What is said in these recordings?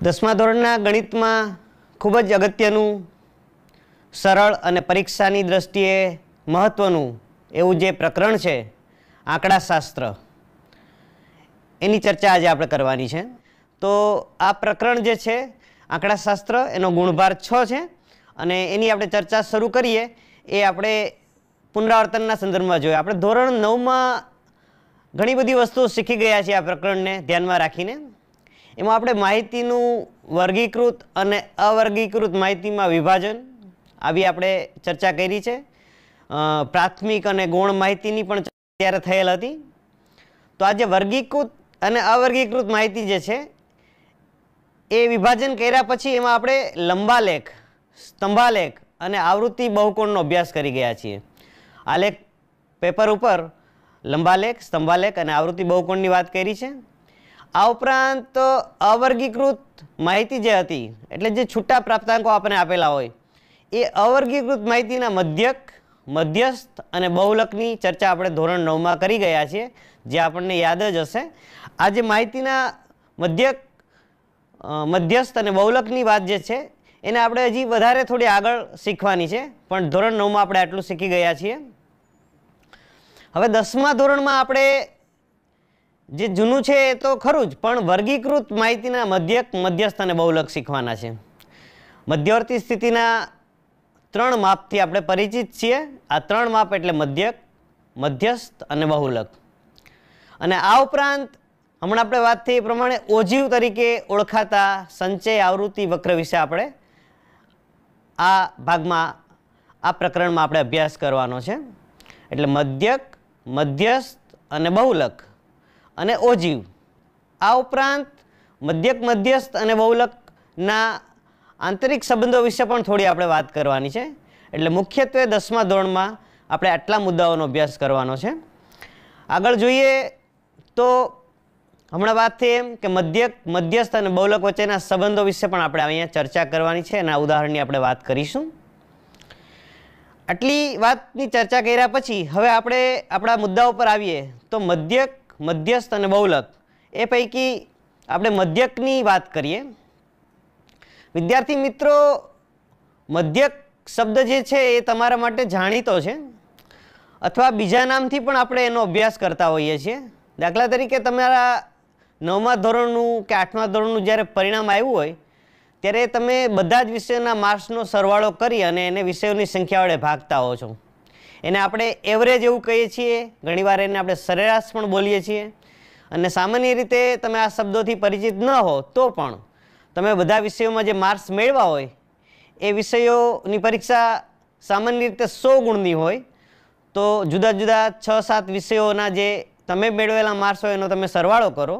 દસમા ધોરણના ગણિતમાં ખૂબ જ અગત્યનું સરળ અને પરીક્ષાની દ્રષ્ટિએ મહત્ત્વનું એવું જે પ્રકરણ છે આંકડાશાસ્ત્ર એની ચર્ચા આજે આપણે કરવાની છે તો આ પ્રકરણ જે છે આંકડાશાસ્ત્ર એનો ગુણભાર છ છે અને એની આપણે ચર્ચા શરૂ કરીએ એ આપણે પુનરાવર્તનના સંદર્ભમાં જોઈએ આપણે ધોરણ નવમાં ઘણી બધી વસ્તુઓ શીખી ગયા છીએ આ પ્રકરણને ધ્યાનમાં રાખીને એમાં આપણે માહિતીનું વર્ગીકૃત અને અવર્ગીકૃત માહિતીમાં વિભાજન આવી આપણે ચર્ચા કરી છે પ્રાથમિક અને ગૌણ માહિતીની પણ અત્યારે થયેલ હતી તો આજે વર્ગીકૃત અને અવર્ગીકૃત માહિતી જે છે એ વિભાજન કર્યા પછી એમાં આપણે લંબાલેખ સ્તંભાલેખ અને આવૃત્તિ બહુકોણનો અભ્યાસ કરી ગયા છીએ આ લેખ પેપર ઉપર લંબાલેખ સ્તંભાલેખ અને આવૃત્તિ બહુકોણની વાત કરી છે આ ઉપરાંત અવર્ગીકૃત માહિતી જે હતી એટલે જે છૂટા પ્રાપ્તાંકો આપણને આપેલા હોય એ અવર્ગીકૃત માહિતીના મધ્યક મધ્યસ્થ અને બહુલકની ચર્ચા આપણે ધોરણ નવમાં કરી ગયા છીએ જે આપણને યાદ જ હશે આ જે માહિતીના મધ્યક મધ્યસ્થ અને બહુલકની વાત જે છે એને આપણે હજી વધારે થોડી આગળ શીખવાની છે પણ ધોરણ નવમાં આપણે આટલું શીખી ગયા છીએ હવે દસમા ધોરણમાં આપણે જે જૂનું છે એ તો ખરું જ પણ વર્ગીકૃત માહિતીના મધ્યક મધ્યસ્થ અને બહુલક શીખવાના છે મધ્યવર્તી સ્થિતિના ત્રણ માપથી આપણે પરિચિત છીએ આ ત્રણ માપ એટલે મધ્યક મધ્યસ્થ અને બહુલક અને આ ઉપરાંત હમણાં આપણે વાત થઈ એ પ્રમાણે ઓજીવ તરીકે ઓળખાતા સંચય આવૃત્તિ વક્ર વિશે આપણે આ ભાગમાં આ પ્રકરણમાં આપણે અભ્યાસ કરવાનો છે એટલે મધ્યક મધ્યસ્થ અને બહુલક અને ઓજીવ આ ઉપરાંત મધ્યક મધ્યસ્થ અને બહુલકના આંતરિક સંબંધો વિશે પણ થોડી આપણે વાત કરવાની છે એટલે મુખ્યત્વે દસમા ધોરણમાં આપણે આટલા મુદ્દાઓનો અભ્યાસ કરવાનો છે આગળ જોઈએ તો હમણાં વાત થઈ એમ કે મધ્યક મધ્યસ્થ અને બહુલક વચ્ચેના સંબંધો વિશે પણ આપણે અહીંયા ચર્ચા કરવાની છે અને આ ઉદાહરણની આપણે વાત કરીશું આટલી વાતની ચર્ચા કર્યા પછી હવે આપણે આપણા મુદ્દાઓ પર આવીએ તો મધ્યક મધ્યસ્થ અને બહુલક એ પૈકી આપણે મધ્યકની વાત કરીએ વિદ્યાર્થી મિત્રો મધ્યક શબ્દ જે છે એ તમારા માટે જાણીતો છે અથવા બીજા નામથી પણ આપણે એનો અભ્યાસ કરતા હોઈએ છીએ દાખલા તરીકે તમારા નવમા ધોરણનું કે આઠમા ધોરણનું જ્યારે પરિણામ આવ્યું હોય ત્યારે તમે બધા જ વિષયોના માર્ક્સનો સરવાળો કરી અને એને વિષયોની સંખ્યા વડે ભાગતા હો છો એને આપણે એવરેજ એવું કહીએ છીએ ઘણીવાર એને આપણે સરેરાશ પણ બોલીએ છીએ અને સામાન્ય રીતે તમે આ શબ્દોથી પરિચિત ન હો તો પણ તમે બધા વિષયોમાં જે માર્ક્સ મેળવા હોય એ વિષયોની પરીક્ષા સામાન્ય રીતે સો ગુણની હોય તો જુદા જુદા છ સાત વિષયોના જે તમે મેળવેલા માર્ક્સ હોય એનો તમે સરવાળો કરો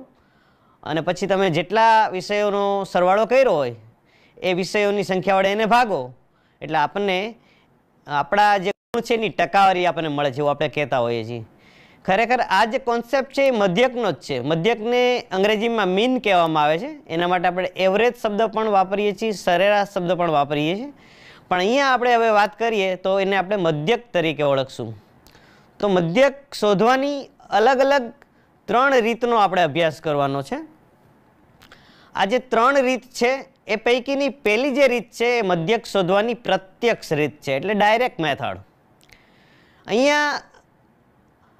અને પછી તમે જેટલા વિષયોનો સરવાળો કર્યો હોય એ વિષયોની સંખ્યા વડે એને ભાગો એટલે આપણને આપણા જે છે એની ટકાવારી આપણને મળે છે એવું આપણે કહેતા હોઈએ છીએ ખરેખર આ જે કોન્સેપ્ટ છે એ મધ્યકનો જ છે મધ્યકને અંગ્રેજીમાં મીન કહેવામાં આવે છે એના માટે આપણે એવરેજ શબ્દ પણ વાપરીએ છીએ સરેરાશ શબ્દ પણ વાપરીએ છીએ પણ અહીંયા આપણે હવે વાત કરીએ તો એને આપણે મધ્યક તરીકે ઓળખશું તો મધ્યક શોધવાની અલગ અલગ ત્રણ રીતનો આપણે અભ્યાસ કરવાનો છે આ જે ત્રણ રીત છે એ પૈકીની પહેલી જે રીત છે એ મધ્યક શોધવાની પ્રત્યક્ષ રીત છે એટલે ડાયરેક્ટ મેથડ અહીંયા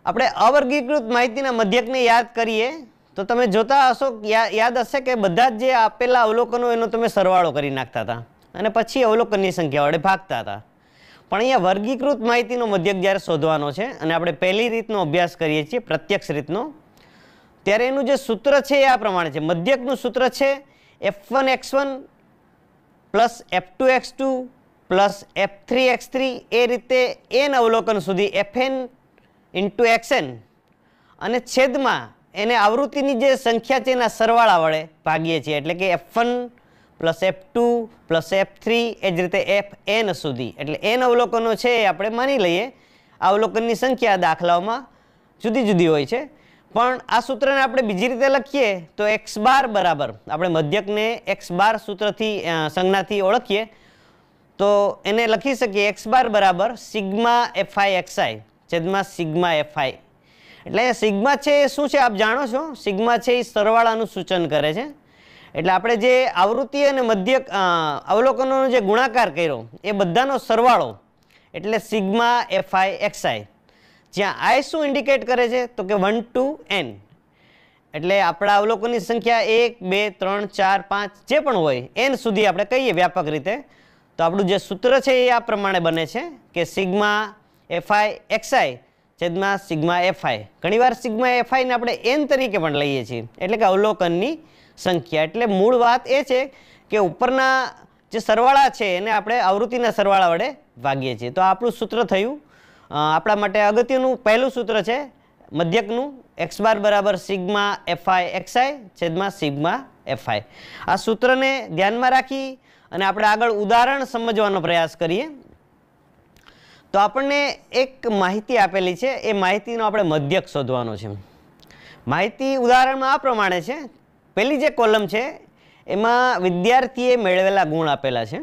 આપણે અવર્ગીકૃત માહિતીના મધ્યકને યાદ કરીએ તો તમે જોતા હશો યાદ હશે કે બધા જ જે આપેલા અવલોકનો એનો તમે સરવાળો કરી નાખતા હતા અને પછી અવલોકનની સંખ્યા વડે ભાગતા હતા પણ અહીંયા વર્ગીકૃત માહિતીનો મધ્યક જ્યારે શોધવાનો છે અને આપણે પહેલી રીતનો અભ્યાસ કરીએ છીએ પ્રત્યક્ષ રીતનો ત્યારે એનું જે સૂત્ર છે એ આ પ્રમાણે છે મધ્યકનું સૂત્ર છે F one X one plus F two X two plus F three X three એ રીતે એન અવલોકન સુધી એફએન ઇન્ટુ એક્સએન અને છેદમાં એને આવૃત્તિની જે સંખ્યા છે એના સરવાળા વડે ભાગીએ છીએ એટલે કે F one plus F two plus F three એ જ રીતે એફ એન સુધી એટલે એન અવલોકનો છે એ આપણે માની લઈએ અવલોકનની સંખ્યા દાખલાઓમાં જુદી જુદી હોય છે પણ આ સૂત્રને આપણે બીજી રીતે લખીએ તો એક્સ બાર બરાબર આપણે મધ્યકને એક્સ બાર સૂત્રથી સંજ્ઞાથી ઓળખીએ તો એને લખી શકીએ એક્સ બાર બરાબર સિગ્મા એફઆઈ એક્સઆઈ છેદમાં સિગ્મા એફઆઈ એટલે સિગ્મા છે એ શું છે આપ જાણો છો સિગ્મા છે એ સરવાળાનું સૂચન કરે છે એટલે આપણે જે આવૃત્તિ અને મધ્ય અવલોકનોનો જે ગુણાકાર કર્યો એ બધાનો સરવાળો એટલે સિગ્મા એફઆઈ એક્સઆઈ જ્યાં આઈ શું ઇન્ડિકેટ કરે છે તો કે વન ટુ એન એટલે આપણા અવલોકનની સંખ્યા એક બે ત્રણ ચાર પાંચ જે પણ હોય એન સુધી આપણે કહીએ વ્યાપક રીતે તો આપણું જે સૂત્ર છે એ આ પ્રમાણે બને છે કે સિગ્મા એફઆઈ એક્સઆઈ છેદમાં સિગ્મા એફઆઈ ઘણીવાર સિગ્મા એફઆઈને આપણે એન તરીકે પણ લઈએ છીએ એટલે કે અવલોકનની સંખ્યા એટલે મૂળ વાત એ છે કે ઉપરના જે સરવાળા છે એને આપણે આવૃત્તિના સરવાળા વડે વાગીએ છીએ તો આપણું સૂત્ર થયું આપણા માટે અગત્યનું પહેલું સૂત્ર છે મધ્યકનું એક્સ બાર બરાબર સિગ્મા એફઆઈ એક્સઆઈ છેદમાં સિગ્મા એફઆઈ આ સૂત્રને ધ્યાનમાં રાખી અને આપણે આગળ ઉદાહરણ સમજવાનો પ્રયાસ કરીએ તો આપણને એક માહિતી આપેલી છે એ માહિતીનો આપણે મધ્યક શોધવાનો છે માહિતી ઉદાહરણમાં આ પ્રમાણે છે પહેલી જે કોલમ છે એમાં વિદ્યાર્થીએ મેળવેલા ગુણ આપેલા છે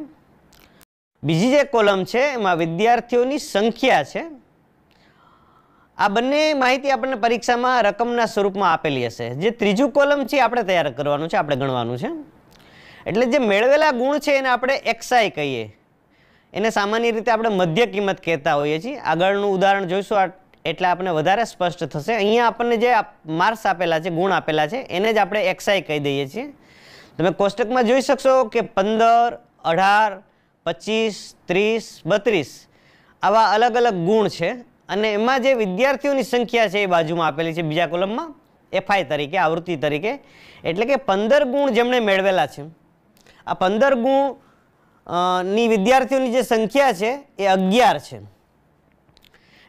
બીજી જે કોલમ છે એમાં વિદ્યાર્થીઓની સંખ્યા છે આ બંને માહિતી આપણને પરીક્ષામાં રકમના સ્વરૂપમાં આપેલી હશે જે ત્રીજું કોલમ છે આપણે તૈયાર કરવાનું છે આપણે ગણવાનું છે એટલે જે મેળવેલા ગુણ છે એને આપણે એક્સાઈ કહીએ એને સામાન્ય રીતે આપણે મધ્ય કિંમત કહેતા હોઈએ છીએ આગળનું ઉદાહરણ જોઈશું એટલે આપણે વધારે સ્પષ્ટ થશે અહીંયા આપણને જે માર્ક્સ આપેલા છે ગુણ આપેલા છે એને જ આપણે એક્સાઈ કહી દઈએ છીએ તમે કોષ્ટકમાં જોઈ શકશો કે પંદર અઢાર પચીસ ત્રીસ બત્રીસ આવા અલગ અલગ ગુણ છે અને એમાં જે વિદ્યાર્થીઓની સંખ્યા છે એ બાજુમાં આપેલી છે બીજા કોલમમાં એફઆઈ તરીકે આવૃત્તિ તરીકે એટલે કે પંદર ગુણ જેમણે મેળવેલા છે આ પંદર ગુણ ની વિદ્યાર્થીઓની જે સંખ્યા છે એ અગિયાર છે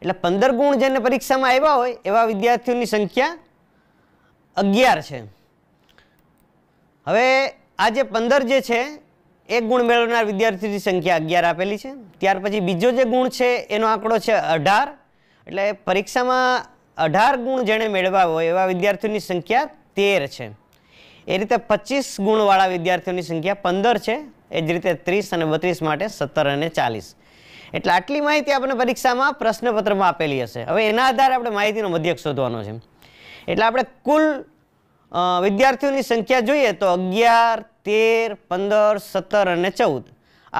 એટલે પંદર ગુણ જેને પરીક્ષામાં આવ્યા હોય એવા વિદ્યાર્થીઓની સંખ્યા અગિયાર છે હવે આ જે પંદર જે છે એક ગુણ મેળવનાર વિદ્યાર્થીની સંખ્યા અગિયાર આપેલી છે ત્યાર પછી બીજો જે ગુણ છે એનો આંકડો છે અઢાર એટલે પરીક્ષામાં અઢાર ગુણ જેણે મેળવ્યા હોય એવા વિદ્યાર્થીઓની સંખ્યા તેર છે એ રીતે પચીસ ગુણવાળા વિદ્યાર્થીઓની સંખ્યા પંદર છે એ જ રીતે ત્રીસ અને બત્રીસ માટે સત્તર અને ચાલીસ એટલે આટલી માહિતી આપણે પરીક્ષામાં પ્રશ્નપત્રમાં આપેલી હશે હવે એના આધારે આપણે માહિતીનો મધ્યક શોધવાનો છે એટલે આપણે કુલ વિદ્યાર્થીઓની સંખ્યા જોઈએ તો અગિયાર તેર પંદર સત્તર અને ચૌદ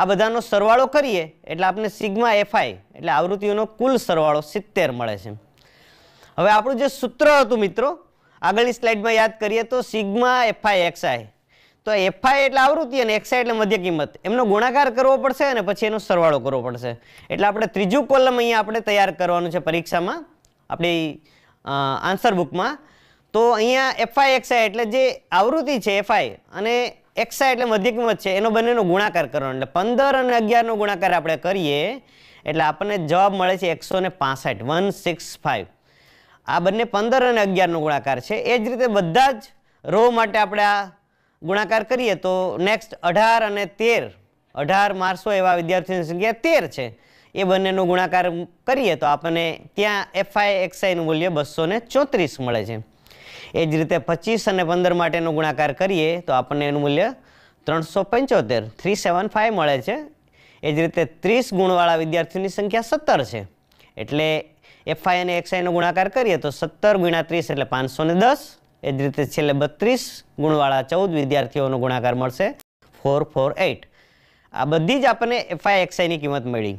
આ બધાનો સરવાળો કરીએ એટલે આપણે સિગ્મા એફઆઈ એટલે આવૃત્તિઓનો કુલ સરવાળો સિત્તેર મળે છે હવે આપણું જે સૂત્ર હતું મિત્રો આગળની સ્લાઇડમાં યાદ કરીએ તો સિગ્મા એફઆઈ એક્સઆઈ તો એફઆઈ એટલે આવૃત્તિ અને એક્સઆઈ એટલે મધ્ય કિંમત એમનો ગુણાકાર કરવો પડશે અને પછી એનો સરવાળો કરવો પડશે એટલે આપણે ત્રીજું કોલમ અહીંયા આપણે તૈયાર કરવાનું છે પરીક્ષામાં આપણી આન્સર બુકમાં તો અહીંયા એફઆઈ એક્સઆઈ એટલે જે આવૃત્તિ છે એફઆઈ અને એક્સઆઈ એટલે મધ્ય કિંમત છે એનો બંનેનો ગુણાકાર કરવાનો એટલે પંદર અને અગિયારનો ગુણાકાર આપણે કરીએ એટલે આપણને જવાબ મળે છે એકસો ને પાસઠ વન સિક્સ ફાઇવ આ બંને પંદર અને અગિયારનો ગુણાકાર છે એ જ રીતે બધા જ રો માટે આપણે આ ગુણાકાર કરીએ તો નેક્સ્ટ અઢાર અને તેર અઢાર મારસો એવા વિદ્યાર્થીઓની સંખ્યા તેર છે એ બંનેનો ગુણાકાર કરીએ તો આપણને ત્યાં એફઆઈ એક્સઆઈનું મૂલ્ય બસો ચોત્રીસ મળે છે એ જ રીતે પચીસ અને પંદર માટેનો ગુણાકાર કરીએ તો આપણને એનું મૂલ્ય ત્રણસો પંચોતેર થ્રી સેવન ફાઇવ મળે છે એ જ રીતે ત્રીસ ગુણવાળા વિદ્યાર્થીઓની સંખ્યા સત્તર છે એટલે એફઆઈ અને એક્સઆઈનો ગુણાકાર કરીએ તો સત્તર ગુણ્યા ત્રીસ એટલે પાંચસો ને દસ એ જ રીતે છેલ્લે બત્રીસ ગુણવાળા ચૌદ વિદ્યાર્થીઓનો ગુણાકાર મળશે ફોર ફોર એઇટ આ બધી જ આપણને એફઆઈ એક્સઆઈની કિંમત મળી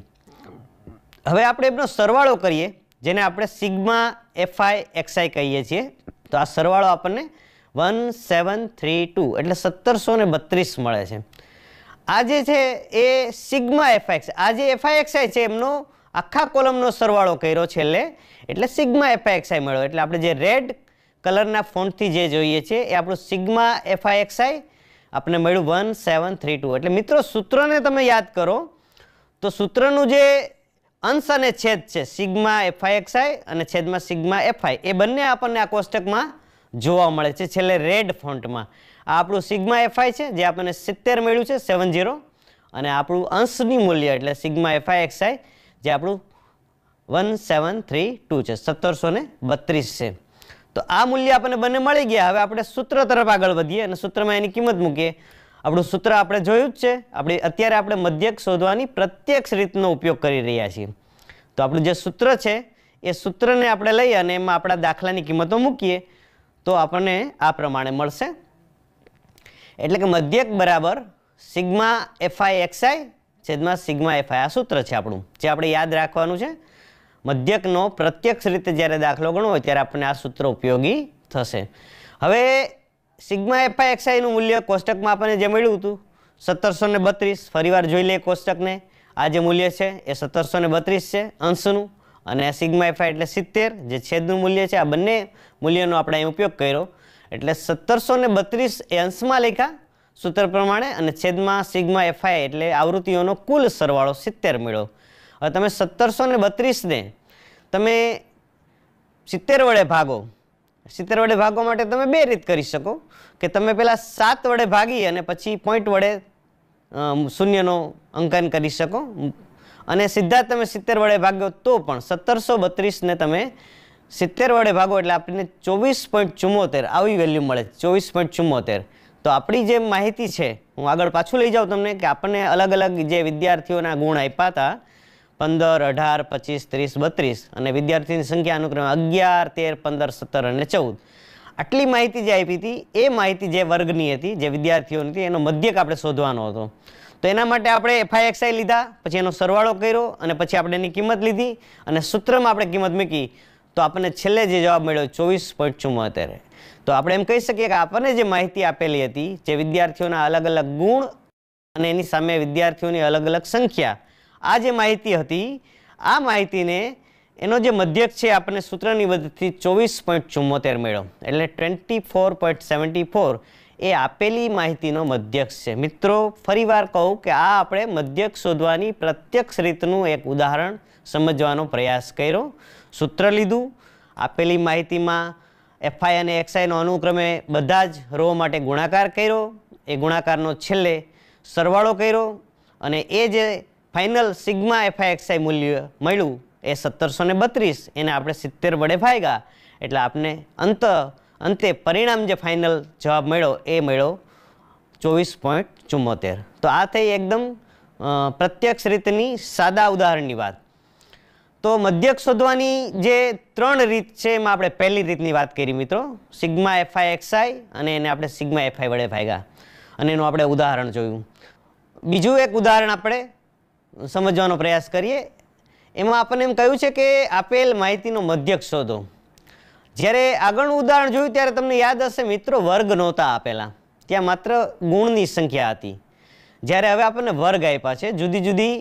હવે આપણે એમનો સરવાળો કરીએ જેને આપણે સિગ્મા એફઆઈ એક્સઆઈ કહીએ છીએ તો આ સરવાળો આપણને વન સેવન થ્રી ટુ એટલે સત્તરસો ને બત્રીસ મળે છે આ જે છે એ સિગ્મા એફઆઈ આ જે એફઆઈ એક્સઆઈ છે એમનો આખા કોલમનો સરવાળો કર્યો છેલ્લે એટલે સિગ્મા એફઆઈએક્સઆઈ મળ્યો એટલે આપણે જે રેડ કલરના ફોન્ટથી જે જોઈએ છે એ આપણું સિગ્મા એફઆઈએક્સઆઈ આપણે મળ્યું વન સેવન થ્રી ટુ એટલે મિત્રો સૂત્રને તમે યાદ કરો તો સૂત્રનું જે અંશ અને છેદ છે સિગ્મા એફઆઈએક્સઆઈ અને છેદમાં સિગ્મા એફઆઈ એ બંને આપણને આ કોષ્ટકમાં જોવા મળે છે છેલ્લે રેડ ફોન્ટમાં આ આપણું સિગ્મા એફઆઈ છે જે આપણને સિત્તેર મળ્યું છે સેવન અને આપણું અંશની મૂલ્ય એટલે સિગ્મા એફઆઈ એક્સઆઈ જે આપણું વન સેવન થ્રી ટુ છે સત્તરસો ને બત્રીસ છે તો આ મૂલ્ય આપણને બંને મળી ગયા હવે આપણે સૂત્ર તરફ આગળ વધીએ અને સૂત્રમાં એની કિંમત મૂકીએ આપણું સૂત્ર આપણે જોયું જ છે આપણે અત્યારે આપણે મધ્યક શોધવાની પ્રત્યક્ષ રીતનો ઉપયોગ કરી રહ્યા છીએ તો આપણું જે સૂત્ર છે એ સૂત્રને આપણે લઈ અને એમાં આપણા દાખલાની કિંમતો મૂકીએ તો આપણને આ પ્રમાણે મળશે એટલે કે મધ્યક બરાબર સિગ્મા એફઆઈ એક્સઆઈ છેદમાં સિગ્મા એફઆઈ આ સૂત્ર છે આપણું જે આપણે યાદ રાખવાનું છે મધ્યકનો પ્રત્યક્ષ રીતે જ્યારે દાખલો ગણવો હોય ત્યારે આપણને આ સૂત્ર ઉપયોગી થશે હવે સિગ્મા એફઆઈ એક્સઆઈનું મૂલ્ય કોષ્ટકમાં આપણને જે મળ્યું હતું સત્તરસો ને બત્રીસ ફરીવાર જોઈ લઈએ કોષ્ટકને આ જે મૂલ્ય છે એ સત્તરસો ને બત્રીસ છે અંશનું અને સિગ્મા એફઆઈ એટલે સિત્તેર જે છેદનું મૂલ્ય છે આ બંને મૂલ્યનો આપણે અહીં ઉપયોગ કર્યો એટલે સત્તરસો ને બત્રીસ એ અંશમાં લખ્યા સૂત્ર પ્રમાણે અને છેદમાં સિગ્મા એફઆઈ એટલે આવૃત્તિઓનો કુલ સરવાળો સિત્તેર મેળવો હવે તમે સત્તરસો ને બત્રીસને તમે સિત્તેર વડે ભાગો સિત્તેર વડે ભાગો માટે તમે બે રીત કરી શકો કે તમે પહેલાં સાત વડે ભાગી અને પછી પોઈન્ટ વડે શૂન્યનો અંકન કરી શકો અને સીધા તમે સિત્તેર વડે ભાગ્યો તો પણ સત્તરસો બત્રીસને તમે સિત્તેર વડે ભાગો એટલે આપણને ચોવીસ પોઈન્ટ ચુમ્મોતેર આવી વેલ્યુ મળે ચોવીસ પોઈન્ટ ચુમ્મોતેર તો આપણી જે માહિતી છે હું આગળ પાછું લઈ જાઉં તમને કે આપણને અલગ અલગ જે વિદ્યાર્થીઓના ગુણ આપ્યા હતા પંદર અઢાર પચીસ ત્રીસ બત્રીસ અને વિદ્યાર્થીની સંખ્યા અનુક્રમે અગિયાર તેર પંદર સત્તર અને ચૌદ આટલી માહિતી જે આપી હતી એ માહિતી જે વર્ગની હતી જે વિદ્યાર્થીઓની હતી એનો મધ્યક આપણે શોધવાનો હતો તો એના માટે આપણે એફઆઈએક્સઆઈ લીધા પછી એનો સરવાળો કર્યો અને પછી આપણે એની કિંમત લીધી અને સૂત્રમાં આપણે કિંમત મૂકી તો આપણને છેલ્લે જે જવાબ મળ્યો ચોવીસ પોઈન્ટ ચુમ્મોતેર તો આપણે એમ કહી શકીએ કે આપણને જે માહિતી આપેલી હતી જે વિદ્યાર્થીઓના અલગ અલગ ગુણ અને એની સામે વિદ્યાર્થીઓની અલગ અલગ સંખ્યા આ જે માહિતી હતી આ માહિતીને એનો જે મધ્યક છે આપણને સૂત્રની મદદથી ચોવીસ પોઈન્ટ ચુમ્મોતેર મેળવ્યો એટલે twenty four point seventy four એ આપેલી માહિતીનો મધ્યક છે મિત્રો ફરીવાર કહું કે આ આપણે મધ્યક શોધવાની પ્રત્યક્ષ રીતનું એક ઉદાહરણ સમજવાનો પ્રયાસ કર્યો સૂત્ર લીધું આપેલી માહિતીમાં એફઆઈ અને એક્સઆઈનો અનુક્રમે બધા જ રો માટે ગુણાકાર કર્યો એ ગુણાકારનો છેલ્લે સરવાળો કર્યો અને એ જે ફાઇનલ સિગ્મા એફઆઈ એક્સઆઈ મૂલ્ય મળ્યું એ સત્તરસો ને બત્રીસ એને આપણે સિત્તેર વડે ભાગ્યા એટલે આપને અંત અંતે પરિણામ જે ફાઇનલ જવાબ મળ્યો એ મળ્યો ચોવીસ પોઈન્ટ ચુમ્મોતેર તો આ થઈ એકદમ પ્રત્યક્ષ રીતની સાદા ઉદાહરણની વાત તો મધ્યક શોધવાની જે ત્રણ રીત છે એમાં આપણે પહેલી રીતની વાત કરી મિત્રો સિગ્મા એફઆઈ એક્સઆઈ અને એને આપણે સિગ્મા એફઆઈ વડે ભાગ્યા અને એનું આપણે ઉદાહરણ જોયું બીજું એક ઉદાહરણ આપણે સમજવાનો પ્રયાસ કરીએ એમાં આપણને એમ કહ્યું છે કે આપેલ માહિતીનો મધ્યક શોધો જ્યારે આગળનું ઉદાહરણ જોયું ત્યારે તમને યાદ હશે મિત્રો વર્ગ નહોતા આપેલા ત્યાં માત્ર ગુણની સંખ્યા હતી જ્યારે હવે આપણને વર્ગ આપ્યા છે જુદી જુદી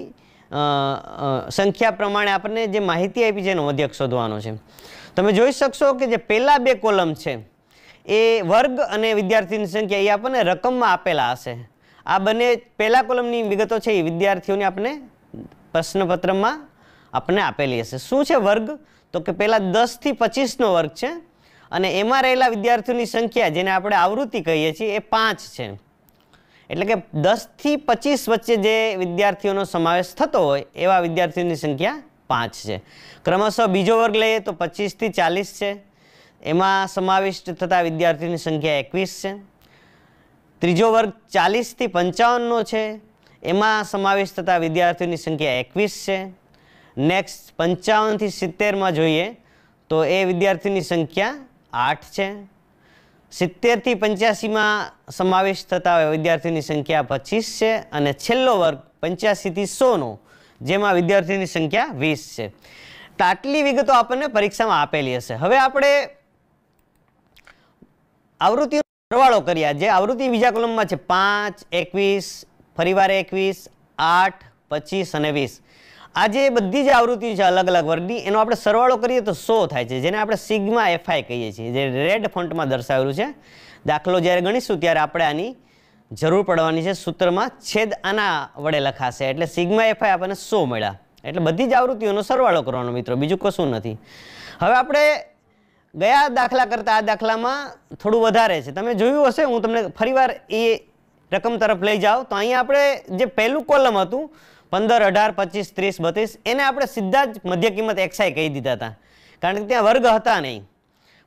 સંખ્યા પ્રમાણે આપણને જે માહિતી આપી છે એનો અધ્યક્ષ શોધવાનો છે તમે જોઈ શકશો કે જે પહેલાં બે કોલમ છે એ વર્ગ અને વિદ્યાર્થીની સંખ્યા એ આપણને રકમમાં આપેલા હશે આ બંને પહેલા કોલમની વિગતો છે એ વિદ્યાર્થીઓને આપણે પ્રશ્નપત્રમાં આપણને આપેલી હશે શું છે વર્ગ તો કે પહેલાં દસથી પચીસનો વર્ગ છે અને એમાં રહેલા વિદ્યાર્થીઓની સંખ્યા જેને આપણે આવૃત્તિ કહીએ છીએ એ પાંચ છે એટલે કે દસથી પચીસ વચ્ચે જે વિદ્યાર્થીઓનો સમાવેશ થતો હોય એવા વિદ્યાર્થીઓની સંખ્યા પાંચ છે ક્રમશઃ બીજો વર્ગ લઈએ તો પચીસથી ચાલીસ છે એમાં સમાવિષ્ટ થતા વિદ્યાર્થીઓની સંખ્યા એકવીસ છે ત્રીજો વર્ગ ચાલીસથી પંચાવનનો છે એમાં સમાવિષ્ટ થતા વિદ્યાર્થીઓની સંખ્યા એકવીસ છે નેક્સ્ટ પંચાવનથી સિત્તેરમાં જોઈએ તો એ વિદ્યાર્થીની સંખ્યા આઠ છે સિત્તેરથી પંચ્યાસીમાં સમાવેશ થતા વિદ્યાર્થીની સંખ્યા પચીસ છે અને છેલ્લો વર્ગ પંચ્યાસીથી સોનો જેમાં વિદ્યાર્થીની સંખ્યા વીસ છે તો આટલી વિગતો આપણને પરીક્ષામાં આપેલી હશે હવે આપણે આવૃત્તિનો સરવાળો કર્યા જે આવૃત્તિ બીજા કોલમમાં છે પાંચ એકવીસ ફરીવાર એકવીસ આઠ પચીસ અને વીસ આ જે બધી જ આવૃત્તિ છે અલગ અલગ વર્ગની એનો આપણે સરવાળો કરીએ તો સો થાય છે જેને આપણે સિગ્મા એફઆઈ કહીએ છીએ જે રેડ ફોન્ટમાં દર્શાવેલું છે દાખલો જ્યારે ગણીશું ત્યારે આપણે આની જરૂર પડવાની છે સૂત્રમાં છેદ આના વડે લખાશે એટલે સિગ્મા એફઆઈ આપણને સો મળ્યા એટલે બધી જ આવૃત્તિઓનો સરવાળો કરવાનો મિત્રો બીજું કશું નથી હવે આપણે ગયા દાખલા કરતાં આ દાખલામાં થોડું વધારે છે તમે જોયું હશે હું તમને ફરીવાર એ રકમ તરફ લઈ જાઉં તો અહીંયા આપણે જે પહેલું કોલમ હતું પંદર અઢાર પચીસ ત્રીસ બત્રીસ એને આપણે સીધા જ મધ્ય કિંમત એક્સાઈ કહી દીધા હતા કારણ કે ત્યાં વર્ગ હતા નહીં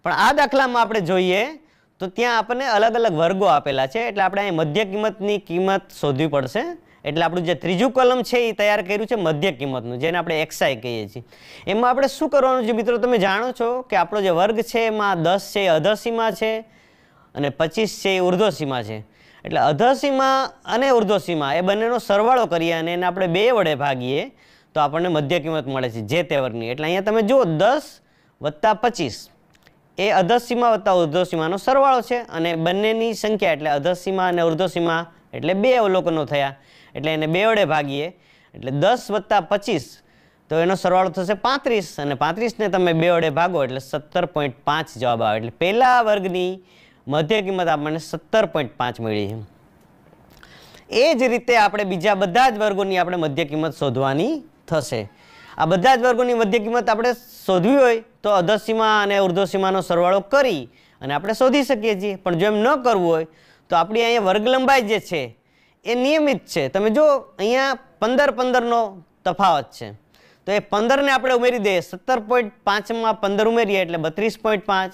પણ આ દાખલામાં આપણે જોઈએ તો ત્યાં આપણને અલગ અલગ વર્ગો આપેલા છે એટલે આપણે અહીં મધ્ય કિંમતની કિંમત શોધવી પડશે એટલે આપણું જે ત્રીજું કલમ છે એ તૈયાર કર્યું છે મધ્ય કિંમતનું જેને આપણે એક્સાઈ કહીએ છીએ એમાં આપણે શું કરવાનું છે મિત્રો તમે જાણો છો કે આપણો જે વર્ગ છે એમાં દસ છે એ અધસીમાં છે અને પચીસ છે એ ઉર્ધ્વસીમાં છે એટલે અધસીમા અને ઉર્ધ્વસીમા એ બંનેનો સરવાળો કરીએ અને એને આપણે બે વડે ભાગીએ તો આપણને મધ્ય કિંમત મળે છે જે તેવરની એટલે અહીંયા તમે જુઓ દસ વત્તા પચીસ એ અધસીમા વત્તા ઉર્ધ્વસીમાનો સરવાળો છે અને બંનેની સંખ્યા એટલે અધસીમા અને ઉર્ધ્વસીમા એટલે બે અવલોકનો થયા એટલે એને બે વડે ભાગીએ એટલે દસ વત્તા પચીસ તો એનો સરવાળો થશે પાંત્રીસ અને પાંત્રીસને તમે બે વડે ભાગો એટલે સત્તર પોઈન્ટ પાંચ જવાબ આવે એટલે પહેલા વર્ગની મધ્ય કિંમત આપણને સત્તર પોઈન્ટ પાંચ મળી એ જ રીતે આપણે બીજા બધા જ વર્ગોની આપણે મધ્ય કિંમત શોધવાની થશે આ બધા જ વર્ગોની મધ્ય કિંમત આપણે શોધવી હોય તો અધસીમા અને ઉર્ધ્વસીમાનો સરવાળો કરી અને આપણે શોધી શકીએ છીએ પણ જો એમ ન કરવું હોય તો આપણી અહીંયા વર્ગ લંબાઈ જે છે એ નિયમિત છે તમે જો અહીંયા પંદર પંદરનો તફાવત છે તો એ પંદરને આપણે ઉમેરી દઈએ સત્તર પોઈન્ટ પાંચમાં પંદર ઉમેરીએ એટલે બત્રીસ પોઈન્ટ પાંચ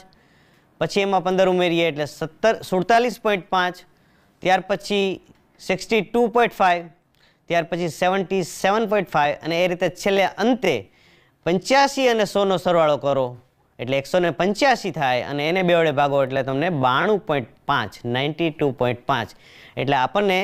પછી એમાં પંદર ઉમેરીએ એટલે સત્તર સુડતાલીસ પોઈન્ટ પાંચ ત્યાર પછી સિક્સટી ટુ પોઈન્ટ ફાઈવ ત્યાર પછી સેવન્ટી સેવન પોઈન્ટ ફાઇવ અને એ રીતે છેલ્લે અંતે પંચ્યાસી અને સોનો સરવાળો કરો એટલે એકસો ને પંચ્યાસી થાય અને એને બે વડે ભાગો એટલે તમને બાણું પોઈન્ટ પાંચ નાઇન્ટી ટુ પોઈન્ટ પાંચ એટલે આપણને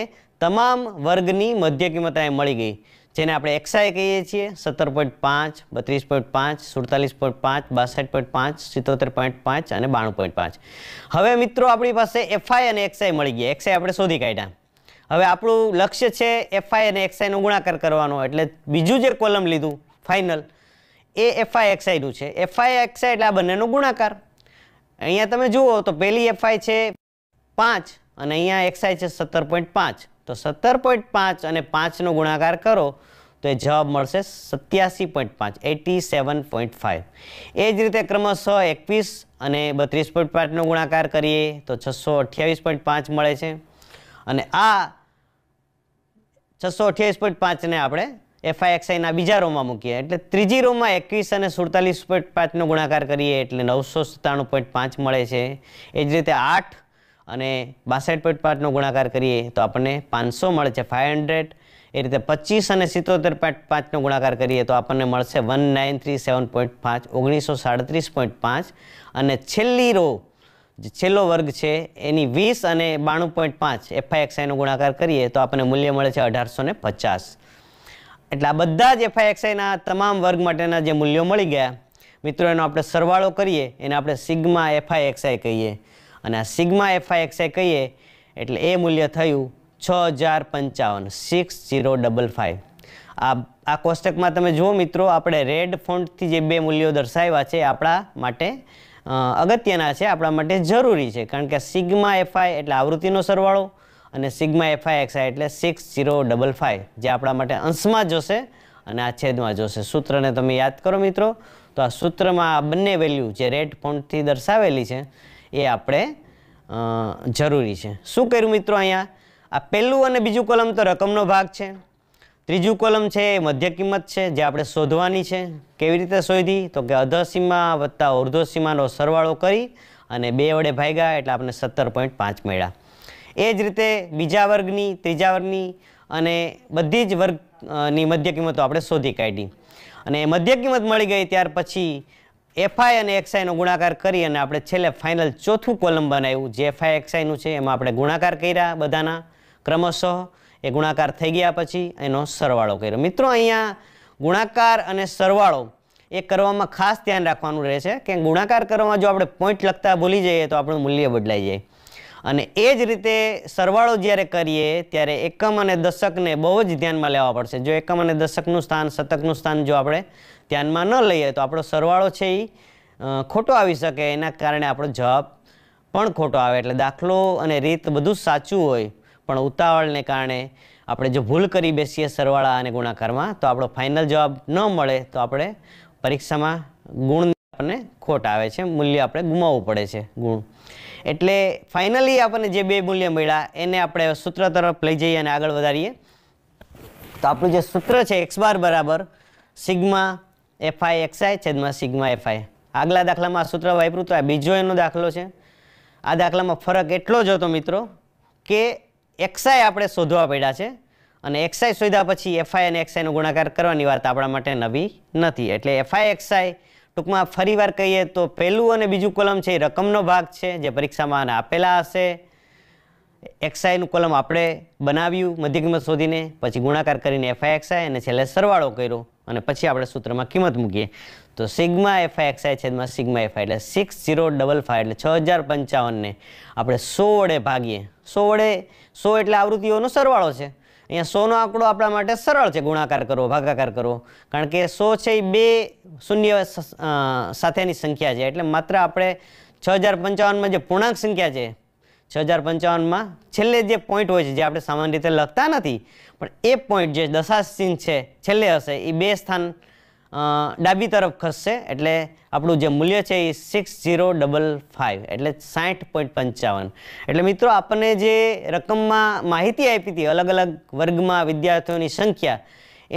તમામ વર્ગની મધ્ય કિંમત અહીં મળી ગઈ જેને આપણે એક્સઆઈ કહીએ છીએ સત્તર પોઈન્ટ પાંચ બત્રીસ પોઈન્ટ પાંચ સુડતાલીસ પોઈન્ટ પાંચ બાસઠ પોઈન્ટ પાંચ સિત્તોતેર પોઈન્ટ પાંચ અને બાણું પોઈન્ટ પાંચ હવે મિત્રો આપણી પાસે એફઆઈ અને એક્સઆઈ મળી ગયા એક્સઆઈ આપણે શોધી કાઢ્યા હવે આપણું લક્ષ્ય છે એફઆઈ અને એક્સઆઈનો ગુણાકાર કરવાનો એટલે બીજું જે કોલમ લીધું ફાઇનલ એ એફઆઈ એક્સઆઈનું છે એફઆઈ એક્સઆઈ એટલે આ બંનેનો ગુણાકાર અહીંયા તમે જુઓ તો પહેલી એફઆઈ છે પાંચ અને અહીંયા એક્સઆઈ છે સત્તર પોઈન્ટ પાંચ તો સત્તર પોઈન્ટ પાંચ અને પાંચનો ગુણાકાર કરો તો એ જવાબ મળશે સત્યાસી પોઈન્ટ પાંચ એટી સેવન પોઈન્ટ ફાઇવ એ જ રીતે ક્રમશઃ એકવીસ અને બત્રીસ પોઈન્ટ પાંચનો ગુણાકાર કરીએ તો છસો અઠ્યાવીસ પોઈન્ટ પાંચ મળે છે અને આ છસો અઠ્યાવીસ પોઈન્ટ પાંચને આપણે એફઆઈ એક્સઆઈના બીજા રોમાં મૂકીએ એટલે ત્રીજી રોમાં એકવીસ અને સુડતાલીસ પોઈન્ટ પાંચનો ગુણાકાર કરીએ એટલે નવસો સત્તાણું પોઈન્ટ પાંચ મળે છે એ જ રીતે આઠ અને બાસઠ પોઈન્ટ પાંચનો ગુણાકાર કરીએ તો આપણને પાંચસો મળશે છે ફાઇવ હંડ્રેડ એ રીતે પચીસ અને સિત્તોતેર પોઈન્ટ પાંચનો ગુણાકાર કરીએ તો આપણને મળશે one nine three seven point પાંચ ઓગણીસો સાડત્રીસ પોઈન્ટ પાંચ અને છેલ્લી રો જે છેલ્લો વર્ગ છે એની વીસ અને બાણું પોઈન્ટ પાંચ એફઆઈ એફઆઈએક્સઆઈનો ગુણાકાર કરીએ તો આપણને મૂલ્ય મળે છે અઢારસો ને પચાસ એટલે આ બધા જ એફઆઈ એક્સઆઈના તમામ વર્ગ માટેના જે મૂલ્યો મળી ગયા મિત્રો એનો આપણે સરવાળો કરીએ એને આપણે સિગમા સિગ્મા એફઆઈએક્સઆઈ કહીએ અને આ સિગ્મા એફઆઈ એક્સએ કહીએ એટલે એ મૂલ્ય થયું છ હજાર પંચાવન સિક્સ જીરો ડબલ ફાઇવ આ આ કોષ્ટકમાં તમે જુઓ મિત્રો આપણે રેડ ફોન્ટથી જે બે મૂલ્યો દર્શાવ્યા છે આપણા માટે અગત્યના છે આપણા માટે જરૂરી છે કારણ કે સિગ્મા એફઆઈ એટલે આવૃત્તિનો સરવાળો અને સિગ્મા એફઆઈ એક્સઆઈ એટલે સિક્સ ઝીરો ડબલ ફાઇવ જે આપણા માટે અંશમાં જોશે અને આ છેદમાં જોશે સૂત્રને તમે યાદ કરો મિત્રો તો આ સૂત્રમાં આ બંને વેલ્યુ જે રેડ ફોન્ટથી દર્શાવેલી છે એ આપણે જરૂરી છે શું કર્યું મિત્રો અહીંયા આ પહેલું અને બીજું કોલમ તો રકમનો ભાગ છે ત્રીજું કોલમ છે એ મધ્ય કિંમત છે જે આપણે શોધવાની છે કેવી રીતે શોધી તો કે અધ અધસીમા વત્તા સીમાનો સરવાળો કરી અને બે વડે ભાગ્યા એટલે આપણે સત્તર પોઈન્ટ પાંચ મળ્યા એ જ રીતે બીજા વર્ગની ત્રીજા વર્ગની અને બધી જ વર્ગની મધ્ય કિંમતો આપણે શોધી કાઢી અને મધ્ય કિંમત મળી ગઈ ત્યાર પછી એફઆઈ અને એક્સઆઈનો ગુણાકાર કરી અને આપણે છેલ્લે ફાઇનલ ચોથું કોલમ બનાવ્યું જે એફઆઈ એક્સઆઈનું છે એમાં આપણે ગુણાકાર કર્યા બધાના ક્રમશઃ એ ગુણાકાર થઈ ગયા પછી એનો સરવાળો કર્યો મિત્રો અહીંયા ગુણાકાર અને સરવાળો એ કરવામાં ખાસ ધ્યાન રાખવાનું રહે છે કે ગુણાકાર કરવામાં જો આપણે પોઈન્ટ લગતા ભૂલી જઈએ તો આપણું મૂલ્ય બદલાઈ જાય અને એ જ રીતે સરવાળો જ્યારે કરીએ ત્યારે એકમ અને દશકને બહુ જ ધ્યાનમાં લેવા પડશે જો એકમ અને દશકનું સ્થાન શતકનું સ્થાન જો આપણે ધ્યાનમાં ન લઈએ તો આપણો સરવાળો છે એ ખોટો આવી શકે એના કારણે આપણો જવાબ પણ ખોટો આવે એટલે દાખલો અને રીત બધું સાચું હોય પણ ઉતાવળને કારણે આપણે જો ભૂલ કરી બેસીએ સરવાળા અને ગુણાકારમાં તો આપણો ફાઇનલ જવાબ ન મળે તો આપણે પરીક્ષામાં ગુણ આપણને ખોટ આવે છે મૂલ્ય આપણે ગુમાવવું પડે છે ગુણ એટલે ફાઇનલી આપણને જે બે મૂલ્ય મળ્યા એને આપણે સૂત્ર તરફ લઈ જઈએ અને આગળ વધારીએ તો આપણું જે સૂત્ર છે એક્સ બાર બરાબર સિગ્મા એફઆઈ આઈ છેદમાં સિગ્મા એફઆઈ આગલા દાખલામાં આ સૂત્ર વાપર્યું તો આ બીજો એનો દાખલો છે આ દાખલામાં ફરક એટલો જ હતો મિત્રો કે એક્સઆઈ આપણે શોધવા પડ્યા છે અને એક્સઆઈ શોધ્યા પછી એફઆઈ અને એક્સઆઈનો ગુણાકાર કરવાની વાત આપણા માટે નવી નથી એટલે એફઆઈ એક્સઆઈ ટૂંકમાં ફરી વાર કહીએ તો પહેલું અને બીજું કોલમ છે એ રકમનો ભાગ છે જે પરીક્ષામાં આને આપેલા હશે એક્સઆઈનું કોલમ આપણે બનાવ્યું મધ્ય કિંમત શોધીને પછી ગુણાકાર કરીને એફઆઈ એક્સઆઈ અને છેલ્લે સરવાળો કર્યો અને પછી આપણે સૂત્રમાં કિંમત મૂકીએ તો સિગ્મા એફઆઈ એક્સઆઈ છેદમાં સિગ્મા એફઆઈ એટલે સિક્સ ઝીરો ડબલ ફાઇવ એટલે છ હજાર પંચાવનને આપણે સો વડે ભાગીએ સો વડે સો એટલે આવૃત્તિઓનો સરવાળો છે અહીંયા સોનો આંકડો આપણા માટે સરળ છે ગુણાકાર કરવો ભાગાકાર કરવો કારણ કે સો છે એ બે શૂન્ય સાથેની સંખ્યા છે એટલે માત્ર આપણે છ હજાર પંચાવનમાં જે પૂર્ણાંક સંખ્યા છે છ હજાર પંચાવનમાં છેલ્લે જે પોઈન્ટ હોય છે જે આપણે સામાન્ય રીતે લખતા નથી પણ એ પોઈન્ટ જે દશાંશ છે છેલ્લે હશે એ બે સ્થાન ડાબી તરફ ખસશે એટલે આપણું જે મૂલ્ય છે એ સિક્સ ઝીરો ડબલ ફાઇવ એટલે સાઠ પોઈન્ટ પંચાવન એટલે મિત્રો આપણને જે રકમમાં માહિતી આપી હતી અલગ અલગ વર્ગમાં વિદ્યાર્થીઓની સંખ્યા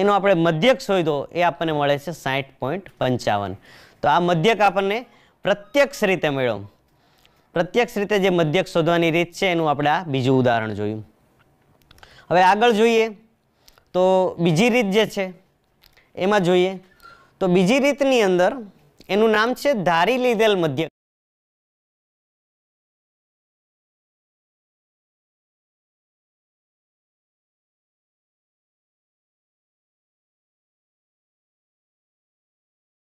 એનો આપણે મધ્યક શોધો એ આપણને મળે છે સાઠ પોઈન્ટ પંચાવન તો આ મધ્યક આપણને પ્રત્યક્ષ રીતે મળ્યો પ્રત્યક્ષ રીતે જે મધ્યક શોધવાની રીત છે એનું આપણે આ બીજું ઉદાહરણ જોયું હવે આગળ જોઈએ તો બીજી રીત જે છે એમાં જોઈએ તો બીજી રીતની અંદર એનું નામ છે ધારી લીધેલ મધ્યક